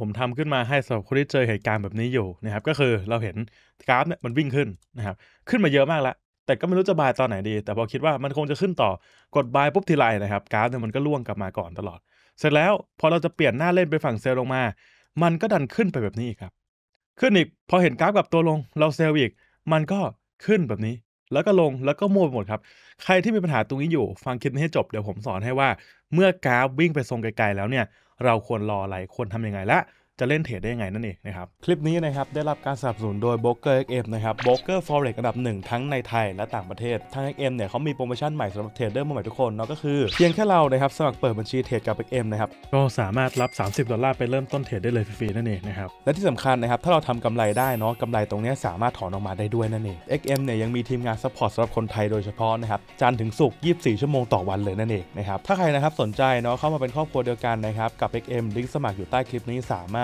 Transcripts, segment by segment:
ผมทำขึ้นมาให้สำหรับคนที่เจอเหตุการณ์แบบนี้อยู่นะครับก็คือเราเห็นกราฟเนี่ยมันวิ่งขึ้นนะครับขึ้นมาเยอะมากแล้วแต่ก็ไม่รู้จะบายตอนไหนดี แต่พอคิดว่ามันคงจะขึ้นต่อกดบายปุ๊บทีไรนะครับ กราฟเนี่ยมันก็ล่วงกลับมาก่อนตลอด เสร็จแล้วพอเราจะเปลี่ยนหน้าเล่นไปฝั่งเซลลงมา มันก็ดันขึ้นไปแบบนี้ครับขึ้นอีกพอเห็นกราฟกลับตัวลง เราเซลล์อีกมันก็ขึ้นแบบนี้ แล้วก็ลงแล้วก็มั่หมดครับใครที่มีปัญหาตรงนี้อยู่ ฟังคลิปนี้ให้จบเดี๋ยวผมสอนให้ว่าเมื่อกราฟวิ่งไปทรงไกล ๆ แล้วเนี่ยเราควรรออะไร ควรทำยังไงและจะเล่นเทรดได้ยังไงนั่นเองนะครับ คลิปนี้นะครับ ได้รับการสนับสนุนโดยบ r ก k e อ XM นะครับโบรกเกอร์ฟอเร็กอันดับหนึ่งทั้งในไทยและต่างประเทศทางเอ็กเนี่ยเขามีโปรโมชั่นใหม่สำหรับเทรดเดอร์มือใหม่ทุกคน เนาะก็คือเพียงแค่เรานะครับ สมัครเปิดบัญชีเทรดกับเอ็มนะครับ ก็สามารถรับ 30ดอลลาร์ไปเริ่มต้นเทรดได้เลยฟรีๆนั่นเองนะครับและที่สำคัญนะครับถ้าเราทำกำไรได้เนาะกำไรตรงนี้สามารถถอนออกมาได้ด้วยนั่นเองเอ็กเนี่ยยังมีทีมงานซัพพอร์ตสำหรับคนไทยโดยเฉพาะนะครับจันถึงสุก24 ชั่วโมงต่อวันเลยนั่นเองนะครับถ้าใครนะครับสนใจเนาะเข้ามาเป็นครอบครัวเดียวกันนะครับกับลิงก์สมัครอยู่ใต้คลิปนี้สามารถ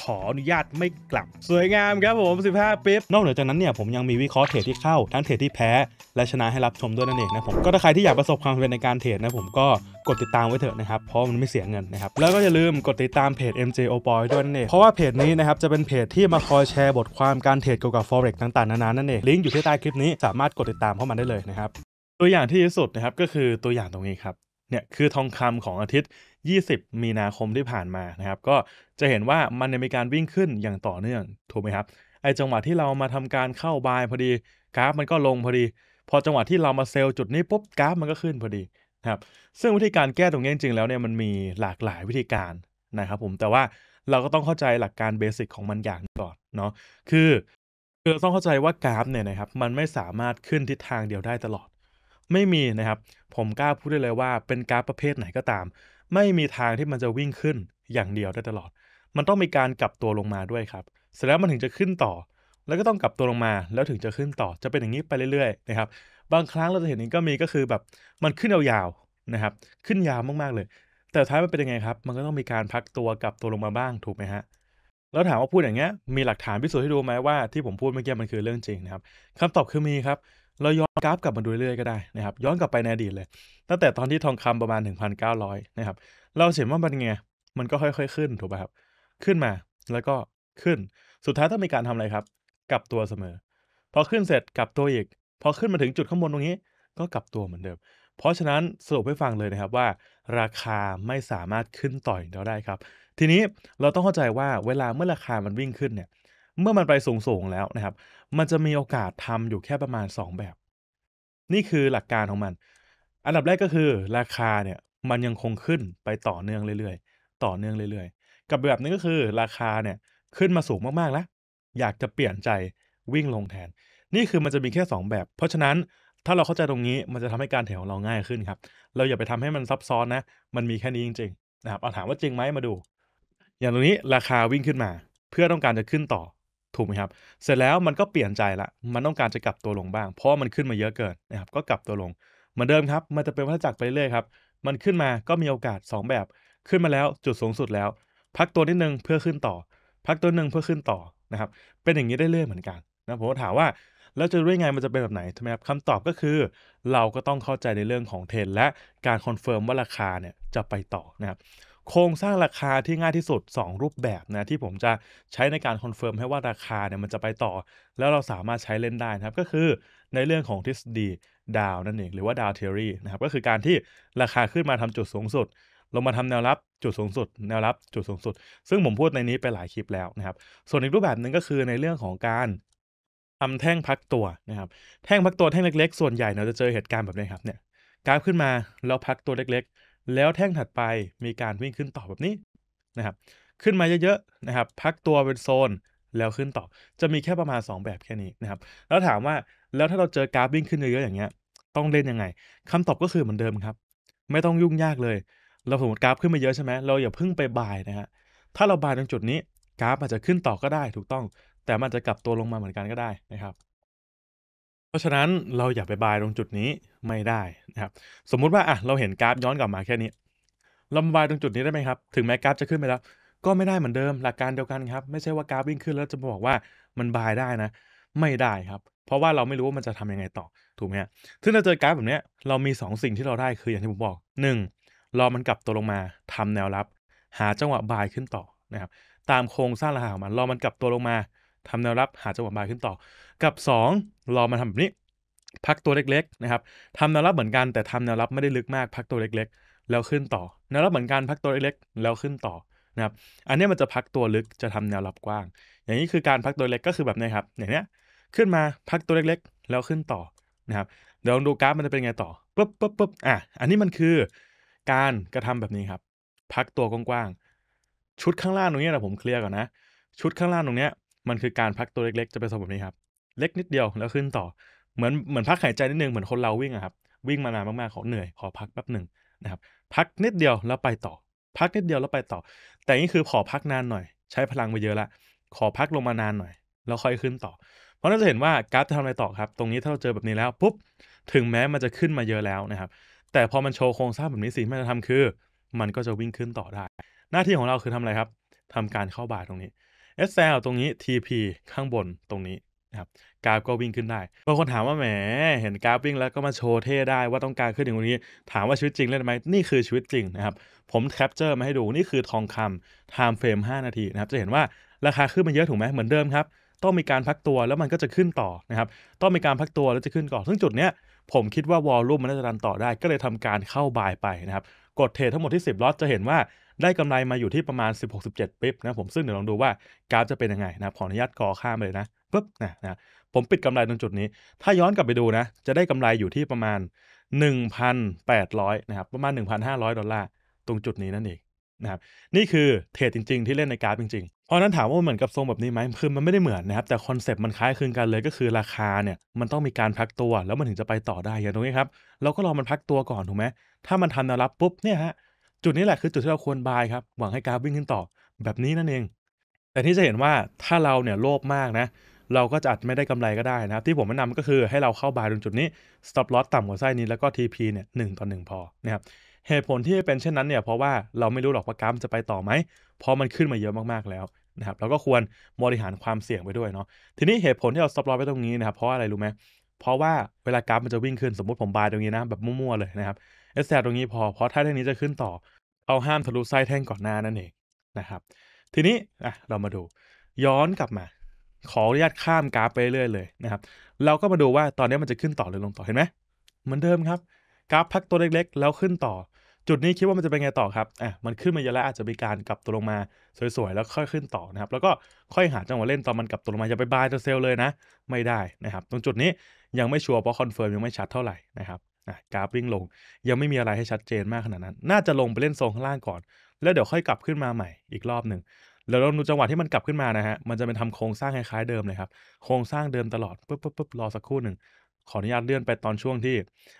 ขออนุญาตไม่กลับ สวยงามครับผม 15ปิ๊บนอกเหนือจากนั้นเนี่ยผมยังมีวิเคราะห์เทรดที่เข้า ทั้งเทรดที่แพ้และชนะให้รับชมด้วยนั่นเองนะผม ก็ถ้าใครที่อยากประสบความสำเร็จในการเทรดนะผมก็กดติดตามไว้เถอะนะครับ เพราะมันไม่เสียเงินนะครับ แล้วก็อย่าลืมกดติดตามเพจ MJ o p o y ด้วยนั่นเอง เพราะว่าเพจนี้นะครับจะเป็นเพจที่มาคอยแชร์บทความการเทรดเกี่ยวกับ forex ต่าง ๆ นานา นั่นเอง ลิงก์อยู่ที่ใต้คลิปนี้ สามารถกดติดตามเข้ามาได้เลยนะครับ ตัวอย่างที่ดีสุดนะครับก็คือตัวอย่างตรงนี้ครับเนี่ยคือทองคำของอาทิตย์ 20 มีนาคมที่ผ่านมานะครับก็จะเห็นว่ามันมีการวิ่งขึ้นอย่างต่อเนื่องถูกไหมครับไอจังหวะที่เรามาทำการเข้าบายพอดีกราฟมันก็ลง พอดี พอจังหวะที่เรามาเซลล์จุดนี้ปุ๊บกราฟมันก็ขึ้นพอดีนะครับซึ่งวิธีการแก้ตรงนี้จริงๆแล้วเนี่ยมันมีหลากหลายวิธีการนะครับผมแต่ว่าเราก็ต้องเข้าใจหลักการเบสิกของมันอย่างก่อนเนาะคือคือเราต้องเข้าใจว่ากราฟเนี่ยนะครับมันไม่สามารถขึ้นทิศทางเดียวได้ตลอดไม่มีนะครับผมกล้าพูดได้เลยว่าเป็นกราฟประเภทไหนก็ตาม ไม่มีทางที่มันจะวิ่งขึ้นอย่างเดียวได้ตลอด มันต้องมีการกลับตัวลงมาด้วยครับ เสร็จแล้วมันถึงจะขึ้นต่อ แล้วก็ต้องกลับตัวลงมา แล้วถึงจะขึ้นต่อจะเป็นอย่างนี้ไปเรื่อยๆ นะครับ บางครั้งเราจะเห็นนี้ก็มีก็คือแบบมันขึ้นยาวๆนะครับ ขึ้นยาวมากๆเลย แต่ท้ายมันเป็นยังไงครับ มันก็ต้องมีการพักตัวกลับตัวลงมาบ้างถูกไหมฮะแล้วถามว่าพูดอย่างเงี้ยมีหลักฐานพิสูจน์ให้ดูไหมว่าที่ผมพูดเมื่อกี้มันคือเรื่องจริงนะครับคาตอบคือมีครับเราย้อนกราฟกลับมาดูเรื่อยๆก็ได้นะครับ ย้อนกลับไปในอดีตเลย ตั้งแต่ตอนที่ทองคำประมาณ 1,900 นะครับ เราเห็นว่ามันไงมันก็ค่อยๆขึ้นถูกป่ะครับขึ้นมาแล้วก็ขึ้น สุดท้ายต้องมีการทำอะไรครับกลับตัวเสมอพอขึ้นเสร็จ กลับตัวอีก พอขึ้นมาถึงจุดข้างบนตรงนี้ก็กลับตัวเหมือนเดิม เพราะฉะนั้นสรุปให้ฟังเลยนะครับว่า ราคาไม่สามารถขึ้นต่อยเราได้ครับ ทีนี้เราต้องเข้าใจว่าเวลาเมื่อราคามันวิ่งขึ้นเนี่ย เมื่อมันไปสูงๆแล้วนะครับมันจะมีโอกาสทำอยู่แค่ประมาณ 2 แบบ นี่คือหลักการของ มัน อันดับแรกก็คือราคาเนี่ยมันยังคงขึ้นไปต่อเนื่องเรื่อยๆ ต่อเนื่องเรื่อยๆ กับแบบนึงก็คือ ราคา เนี่ยขึ้นมาสูงมากๆแล้วอยากจะเปลี่ยนใจวิ่งลงแทน นี่คือมันจะมีแค่ 2 แบบ เพราะฉะนั้นถ้าเราเข้าใจตรงนี้มันจะทำให้การแถวของเราง่ายขึ้นครับ เราอย่าไปทำให้มันซับซ้อนนะ มันมีแค่นี้จริงๆนะครับ เอาถามว่าจริงไหมมาดู อย่างตรงนี้ราคาวิ่งขึ้นมาเพื่อต้องการจะขึ้นต่อถูกไหมครับ เสร็จแล้วมันก็เปลี่ยนใจละ มันต้องการจะกลับตัวลงบ้าง เพราะมันขึ้นมาเยอะเกินนะครับ ก็กลับตัวลง เหมือนเดิมครับ มันจะเป็นวัฏจักรไปเรื่อยครับ มันขึ้นมาก็มีโอกาส 2 แบบ ขึ้นมาแล้วจุดสูงสุดแล้ว พักตัวนิดนึงเพื่อขึ้นต่อ พักตัวนึงเพื่อขึ้นต่อนะครับ เป็นอย่างนี้ได้เรื่อยเหมือนกันนะผมถามว่าแล้วจะด้วยไงมันจะเป็นแบบไหนใช่ไหมครับคำตอบก็คือ เราก็ต้องเข้าใจในเรื่องของเทรนและการคอนเฟิร์มว่าราคาเนี่ยจะไปต่อนะครับโครงสร้างราคาที่ง่ายที่สุด 2 รูปแบบนะที่ผมจะใช้ในการคอนเฟิร์มให้ว่าราคาเนี่ยมันจะไปต่อ แล้วเราสามารถใช้เล่นได้นะครับ ก็คือในเรื่องของทฤษฎีดาว นั่นเองหรือว่าดาวเทอรี่นะครับก็คือการที่ราคาขึ้นมาทำจุดสูงสุด ลงมาทำแนวรับจุดสูงสุดแนวรับจุดสูงสุด ซึ่งผมพูดในนี้ไปหลายคลิปแล้วนะครับ ส่วนอีกรูปแบบหนึ่งก็คือในเรื่องของการทำแท่งพักตัวนะครับแท่งพักตัวแท่งเล็กๆ ส่วนใหญ่เราจะเจอเหตุการณ์แบบนี้ครับเนี่ยกราฟขึ้นมา แล้วพักตัวเล็ก ๆแล้วแท่งถัดไปมีการวิ่งขึ้นต่อแบบนี้นะครับ ขึ้นมาเยอะๆนะครับ พักตัวเป็นโซนแล้วขึ้นต่อจะมีแค่ประมาณ 2 แบบแค่นี้นะครับแล้วถามว่าแล้วถ้าเราเจอกราฟวิ่งขึ้นเยอะๆอย่างเงี้ย ต้องเล่นยังไง คำตอบก็คือเหมือนเดิมครับ ไม่ต้องยุ่งยากเลยเราสมมติกราฟขึ้นมาเยอะใช่ไหมเราอย่าเพิ่งไปบายนะฮะถ้าเราบายตรงจุดนี้กราฟอาจจะขึ้นต่อก็ได้ ถูกต้อง แต่มันจะกลับตัวลงมาเหมือนกันก็ได้นะครับเพราะฉะนั้นเราอย่าไปบายตรงจุดนี้ไม่ได้นะครับสมมุติว่าอ่ะเราเห็นกราฟย้อนกลับมาแค่นี้เราบายตรงจุดนี้ได้ไหมครับถึงแม้กราฟจะขึ้นไปแล้ว ก็ไม่ได้เหมือนเดิมหลักการเดียวกันครับไม่ใช่ว่ากราฟวิ่งขึ้นแล้วจะบอกว่ามันบายได้นะ ไม่ได้ครับ เพราะว่าเราไม่รู้ว่ามันจะทำยังไงต่อถูกไหมถึงเราเจอกราฟแบบนี้เรามี 2 สิ่งที่เราได้คืออย่างที่ผมบอก 1. รอมันกลับตัวลงมาทำแนวรับ หาจังหวะบายขึ้นต่อนะครับตามโครงสร้างราคาของมันรอมันกลับตัวลงมาทำแนวรับหาจังหวะบายขึ้นต่อ กับ2รอมาทำแบบนี้ พักตัวเล็กๆนะครับทำแนวรับเหมือนกันแต่ทำแนวรับไม่ได้ลึกมาก พักตัวเล็กๆ แล้วขึ้นต่อแนวรับเหมือนกันพักตัวเล็กๆแล้วขึ้นต่อนะครับ อันนี้มันจะพักตัวลึกจะทำแนวรับกว้าง อย่างนี้คือการพักตัวเล็กก็คือแบบนี้ครับอย่างนี้ขึ้นมาพักตัวเล็กๆแล้วขึ้นต่อนะครับเดี๋ยวลองดูกราฟมันจะเป็นไงต่อปุ๊บปุ๊บปุ๊บอ่ะอันนี้มันคือการกระทำแบบนี้ครับ พักตัวกว้างๆชุดข้างล่างตรงนี้นะผมเคลียร์ก่อนนะชุดข้างล่างตรงเนี้มันคือการพักตัวเล็กๆ จะเป็นสมบัตินี้ครับ เล็กนิดเดียวแล้วขึ้นต่อ เหมือนเหมือนพักหายใจนิดนึงเหมือนคนเราวิ่งอะครับ วิ่งมานานมากๆ ขอเหนื่อยขอพักแป๊บหนึ่งนะครับ พักนิดเดียวแล้วไปต่อ พักนิดเดียวแล้วไปต่อ แต่นี่คือขอพักนานหน่อย ใช้พลังไปเยอะละขอพักลงมานานหน่อย แล้วค่อยขึ้นต่อ เพราะนั่นจะเห็นว่ากราฟจะทำอะไรต่อครับ ตรงนี้ถ้าเราเจอแบบนี้แล้วปุ๊บ ถึงแม้มันจะขึ้นมาเยอะแล้วนะครับ แต่พอมันโชว์โครงสร้างแบบนี้สิ่งที่มันจะทำคือ มันก็จะวิ่งขึ้นต่อได้ หน้าที่ของเราคือทำอะไรครับ ทำการเข้าบาตรงนี้ SL ตรงนี้ TP ข้างบนตรงนี้นะครับกราฟก็วิ่งขึ้นได้บางคนถามว่าแหมเห็นกราฟวิ่งแล้วก็มาโชว์เท่ได้ว่าต้องการขึ้นอย่างนี้ ถามว่าชีวิตจริงเล่นไหมนี่คือชีวิตจริงนะครับ ผมแคปเจอร์มาให้ดูนี่คือทองคำ time frame 5นาทีนะครับจะเห็นว่าราคาขึ้นมาเยอะถูกไหมเหมือนเดิมครับ ต้องมีการพักตัวแล้วมันก็จะขึ้นต่อนะครับต้องมีการพักตัวแล้วจะขึ้นก่อนซึ่งจุดเนี้ยผมคิดว่าวอลลุ่มมันน่าจะดันต่อได้ ก็เลยทำการเข้าบายไปนะครับกดเทรดทั้งหมดที่ 10ล็อตจะเห็นว่าได้กำไรมาอยู่ที่ประมาณ 16-17ปิ๊บนะผมซึ่งเดี๋ยวลองดูว่าการจะเป็นยังไงนะขออนุญาตกอข้ามเลยนะปุ๊บนะนะผมปิดกำไรตรงจุดนี้ ถ้าย้อนกลับไปดูนะจะได้กำไรอยู่ที่ประมาณ 1,800นะครับประมาณ1,500ดอลลาร์ตรงจุดนี้นั่นเองนะครับนี่คือเทรดจริง ๆ ที่เล่นในกราฟจริงๆเพราะนั้นถามว่าเหมือนกับทรงแบบนี้ไหมคือมันไม่ได้เหมือนนะครับแต่คอนเซปต์มันคล้ายคลึงกันเลยก็คือ ราคาเนี่ยมันต้องมีการพักตัวแล้วมันถึงจะไปต่อได้อย่างตรงนี้ครับเราก็รอมันพักตัวก่อนถูกไหมถ้ามันทำแนวรับปุ๊บเนี่ยฮะจุดนี้แหละ คือ จุดที่เราควรบายครับ หวังให้กราฟวิ่งขึ้นต่อแบบนี้นั่นเอง แต่ที่จะเห็นว่าถ้าเราเนี่ยโลภมากนะ เราก็จะอาจไม่ได้กำไรก็ได้นะครับ ที่ผมแนะนำก็คือ ให้เราเข้าบายตรงจุดนี้ stop loss ต่ำกว่าไส้นี้แล้วก็ TP เนี่ยหต่อ1พอนะครับเหตุผลที่เป็นเช่นนั้นเนี่ยเพราะว่าเราไม่รู้หรอกว่า กราฟจะไปต่อไหมเพราะมันขึ้นมาเยอะมากๆแล้วนะครับเราก็ควรบริหารความเสี่ยงไปด้วยเนาะทีนี้เหตุผลที่เรา stop loss ไว้ตรงนี้นะครับเพราะอะไรรู้ไหมเพราะว่าเวลากราฟมันจะวิ่งขึ้นสมมติผมบายตรงนี้นะ แบบมั่วๆเลยนะครับเอสแตรงนี้พอเพราะถ้าแท่งนี้จะขึ้นต่อ เอาห้ามทะลุไส้แท่งก่อนหน้านั่นเองนะครับ ทีนี้อ่ะเรามาดูย้อนกลับมา ขออนุญาตข้ามกราฟไปเรื่อยเลยนะครับ เราก็มาดูว่าตอนนี้มันจะขึ้นต่อหรือลงต่อเห็นไหมเหมือนเดิมครับ กราฟพักตัวเล็กๆ แล้วขึ้นต่อ จุดนี้คิดว่ามันจะเป็นไงต่อครับอ่ะมันขึ้นมาเยอะแล้วอาจจะมีการกลับตัวลงมาสวยๆแล้วค่อยขึ้นต่อนะครับ แล้วก็ค่อยหาจังหวะเล่นตอนมันกลับตัวลงมาอย่าไปบายตัวเซลเลยนะไม่ได้นะครับตรงจุดนี้ยังไม่ชัวร์เพราะคอนเฟิร์มยังไม่ชัดเท่าไหร่นะครับอ่ะกราฟวิ่งลงยังไม่มีอะไรให้ชัดเจนมากขนาดนั้น น่าจะลงไปเล่นโซนข้างล่างก่อน แล้วเดี๋ยวค่อยกลับขึ้นมาใหม่อีกรอบหนึ่งแล้วลองดูจังหวะที่มันกลับขึ้นมานะฮะมันจะเป็นทำโครงสร้างคล้ายๆเดิมเลยครับโครงสร้างเดิมตลอดปุ๊บปุ๊บปุ๊บรอสักครู่หนึ่งขออนุญาตเลื่อนไปตอนช่วงที่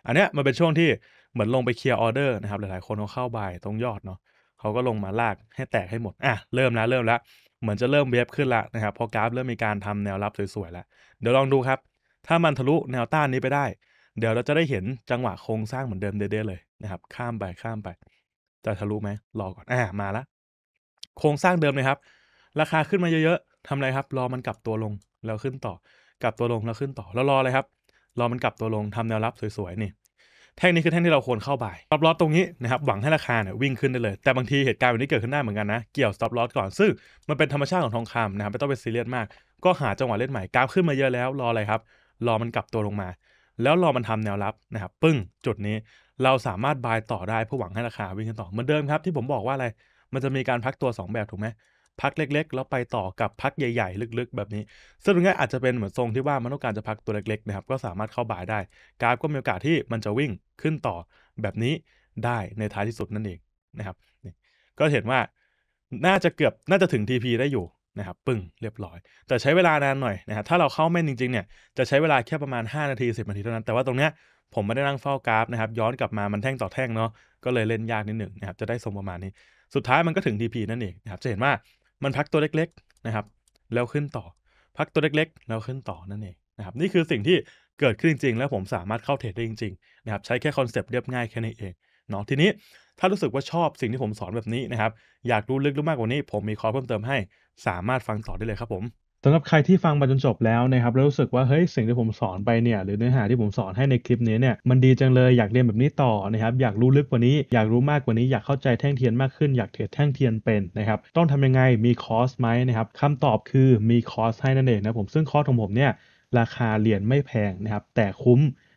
อันเนี้ยมันเป็นช่วงที่เหมือนลงไปเคลียร์ออเดอร์นะครับหลายๆคนเขาเข้าบ่ายตรงยอดเนาะเขาก็ลงมาลากให้แตกให้หมดอ่ะเริ่มแล้วเริ่มแล้วเหมือนจะเริ่มเวฟขึ้นละนะครับพอกราฟเริ่มมีการทำแนวรับสวยๆแล้วเดี๋ยวลองดูครับ ถ้ามันทะลุแนวต้านนี้ไปได้เดี๋ยวเราจะได้เห็นจังหวะโครงสร้างเหมือนเดิมเด้ๆเลยนะครับ ข้ามไปข้ามไปจะทะลุไหมรอก่อนอ่ามาละโครงสร้างเดิมเลยครับ ราคาขึ้นมาเยอะๆทำอะไรครับ รอมันกลับตัวลง แล้วขึ้นต่อกลับตัวลงแล้วขึ้นต่อแล้วรออะไรครับ รอมันกลับตัวลงทำแนวรับสวยๆนี่ แท่งนี้คือแท่งที่เราควรเข้าบ่ายสต็อปลอสตรงนี้นะครับ หวังให้ราคาเนี่ยวิ่งขึ้นได้เลย แต่บางทีเหตุการณ์แบบนี้เกิดขึ้นได้เหมือนกันนะ เกี่ยวสต็อปลอสก่อนซึ่งมันเป็นธรรมชาติของทองคำนะครับไม่ต้องไปซีเรียสมาก ก็หาจังหวะเล่นใหม่กราฟขึ้นมาเยอะแล้ว รออะไรครับ รอมันกลับตัวลงมาแล้วรอมันทำแนวรับนะครับ ปึ้ง จุดนี้เราสามารถบายต่อได้เพื่อหวังให้ราคาวิ่งขึ้นต่อ เหมือนเดิมครับที่ผมบอกว่าอะไร มันจะมีการพักตัว2แบบถูกไหมพักเล็กๆ แล้วไปต่อกับพักใหญ่ๆ ลึกๆแบบนี้ ซึ่งง่ายอาจจะเป็นเหมือนทรงที่ว่ามันต้องการจะพักตัวเล็กๆนะครับก็สามารถเข้าบายได้ กราฟก็มีโอกาสที่มันจะวิ่งขึ้นต่อแบบนี้ได้ในท้ายที่สุดนั่นเองนะครับก็เห็นว่าน่าจะเกือบน่าจะถึง TP ได้อยู่นะครับปึ้งเรียบร้อย แต่ใช้เวลานานหน่อยนะครับถ้าเราเข้าแม่นจริง ๆ เนี่ย จะใช้เวลาแค่ประมาณ 5 นาที 10 นาทีเท่านั้นแต่ว่าตรงเนี้ยผมไม่ได้นั่งเฝ้ากราฟนะครับย้อนกลับมามันแท่งต่อแท่งเนาะก็เลยเล่นยากนิดหนึ่งนะครับจะได้ทรงประมาณนี้สุดท้ายมันก็ถึง DP นั่นเองนะครับจะเห็นว่ามันพักตัวเล็กๆนะครับแล้วขึ้นต่อ พักตัวเล็กๆ แล้วขึ้นต่อนั่นเองนะครับนี่คือสิ่งที่เกิดขึ้นจริงๆแล้วผมสามารถเข้าเทรดได้จริงๆนะครับใช้แค่คอนเซปต์เรียบง่ายแค่นี้เองเนาะทีนี้ถ้ารู้สึกว่าชอบสิ่งที่ผมสอนแบบนี้นะครับอยากรู้ลึกรู้มากกว่านี้ ผมมีคอร์สเพิ่มเติมให้สามารถฟังต่อได้เลยครับผมสำหรับใครที่ฟังมาจนจบแล้วนะครับแล้วรู้สึกว่าเฮ้ยสิ่งที่ผมสอนไปเนี่ยหรือเนื้อหาที่ผมสอนให้ในคลิปนี้เนี่ยมันดีจังเลยอยากเรียนแบบนี้ต่อนะครับ อยากรู้ลึกกว่านี้ อยากรู้มากกว่านี้ อยากเข้าใจแท่งเทียนมากขึ้นอยากเทรดแท่งเทียนเป็นนะครับต้องทำยังไงมีคอร์สไหมนะครับคำตอบคือมีคอร์สให้นั่นเองนะผมซึ่งคอร์สของผมเนี่ยราคาเรียนไม่แพงนะครับแต่คุ้ม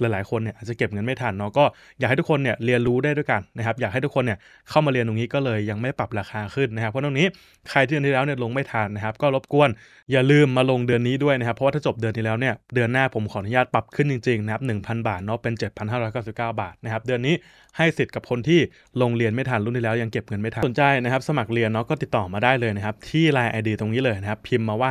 หลายๆคนเนี่ยอาจจะเก็บเงินไม่ทันเนาะก็อยากให้ทุกคนเนี่ยเรียนรู้ได้ด้วยกันนะครับอยากให้ทุกคนเนี่ยเข้ามาเรียนตรงนี้ก็เลยยังไม่ปรับราคาขึ้นนะครับเพราะตรงนี้ใครที่เดือนที่แล้วเนี่ยลงไม่ทันนะครับก็รบกวนอย่าลืมมาลงเดือนนี้ด้วยนะครับเพราะว่าถ้าจบเดือนที่แล้วเนี่ยเดือนหน้าผมขออนุญาตปรับขึ้นจริงๆนะครับหงพันบาทเนาะเป็น7าสิบาทนะครับเดือนนี้ให้สิทธิ์กับคนที่ลงเรียนไม่ทันรุ่นที่แล้ว ยังเก็บเงินไม่ทันสนใจนะครับสมัครเรียนเนาะก็ติดต่อมาได้เลยนะครับที่ไอเดียตรงนี้เลยนะครับพิมพ์มาว่า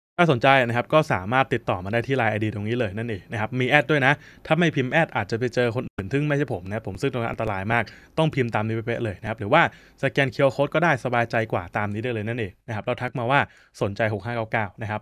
ถ้าสนใจนะครับ ก็สามารถติดต่อมาได้ที่ไลน์ไอดีตรงนี้เลยนั่นเองนะครับ มีแอดด้วยนะ ถ้าไม่พิมพ์แอดอาจจะไปเจอคนอื่นทึ่งไม่ใช่ผมนะผมซึ่งตรงนั้นอันตรายมาก ต้องพิมพ์ตามนี้เป๊ะเลยนะครับ หรือว่าสแกนเคียร์โค้ดก็ได้สบายใจกว่าตามนี้ได้เลยนั่นเองนะครับ เราทักมาว่าสนใจ 6599 นะครับ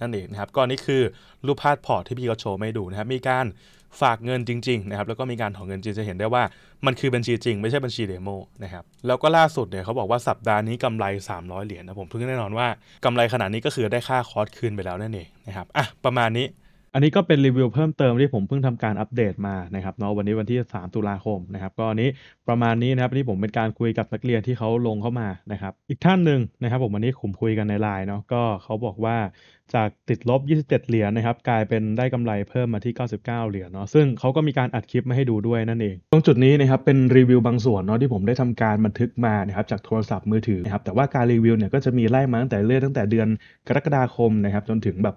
นั่นเองนะครับก็นนี่คือรูปภาพพอร์ตที่พี่เขาโชว์ไม่ดูนะครับมีการฝากเงินจริงๆนะครับแล้วก็มีการถอนเงินจริงจะเห็นได้ว่ามันคือบัญชีจริง ไม่ใช่บัญชีเดโมนะครับแล้วก็ล่าสุดเนี่ยเขาบอกว่า สัปดาห์นี้กำไร 300 เหรียญนะผมเพิ่งแน่นอนว่ากำไรขนาดนี้ก็คือได้ค่าคอร์สคืนไปแล้วนั่นเองนะครับอ่ะ ประมาณนี้อันนี้ก็เป็นรีวิวเพิ่มเติมที่ผมเพิ่งทำการอัปเดตมานะครับเนาะวันนี้วันที่ 3 ตุลาคมนะครับก็อันนี้ประมาณนี้นะครับนี่ผมเป็นการคุยกับนักเรียนที่เขาลงเข้ามานะครับอีกท่านหนึ่งนะครับผมวันนี้ขุมคุยกันในไลน์เนาะก็เขาบอกว่าจากติดลบ 27 เหรียญนะครับกลายเป็นได้กำไรเพิ่มมาที่ 99 เหรียญเนาะซึ่งเขาก็มีการอัดคลิปมาให้ดูด้วยนั่นเองตรงจุดนี้นะครับเป็นรีวิวบางส่วนเนาะที่ผมได้ทำการบันทึกมานะครับจากโทรศัพท์มือถือนะครับแต่ว่าการรีวิวเนี่ยก็จะมีไล่มาตั้งแต่เรื่อยตั้งแต่เดือนกรกฎาคมนะครับจนถึงแบบ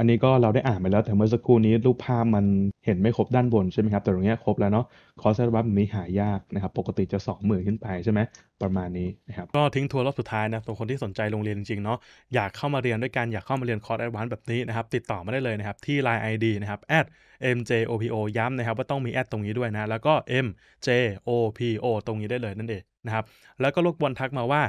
อันนี้ก็เราได้อ่านไปแล้ว แต่เมื่อสักครู่นี้รูปภาพมันเห็นไม่ครบด้านบนใช่ไหมครับแต่ตรงนี้ครบแล้วเนาะคอสเซอร์บัฟนี้หายากนะครับปกติจะ2มื่นขึ้นไปใช่ไหมประมาณนี้นะครับก็ทิ้งทัวร์รอบสุดท้ายนะตัวคนที่สนใจโรงเรียนจริงๆเนาะอยากเข้ามาเรียนด้วยกัน อยากเข้ามาเรียนคอร์สแอดวานแบบนี้นะครับติดต่อมาได้เลยนะครับที่ Line ID นะครับ @mjopo ย้ำนะครับว่าต้องมีแอดตรงนี้ด้วยนะแล้วก็ mjopo ตรงนี้ได้เลยนั่นเองนะครับแล้วก็รบกวนทักมาว่า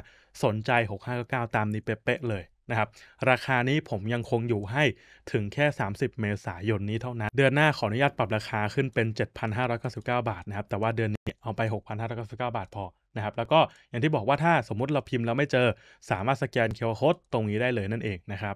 สนใจ 6599ตามนี้เป๊ะเลยะครับราคานี้ผมยังคงอยู่ให้ถึงแค่ 30 เมษายนนี้เท่านั้น เดือนหน้าขออนุญาตปรับราคาขึ้นเป็น 7,599บาทนะครับ แต่ว่าเดือนนี้เอาไป 6,599บาทพอนะครับ แล้วก็อย่างที่บอกว่าถ้าสมมติเราพิมพ์แล้วไม่เจอสามารถสแกนเคอร์โคดตรงนี้ได้เลยนั่นเองนะครับ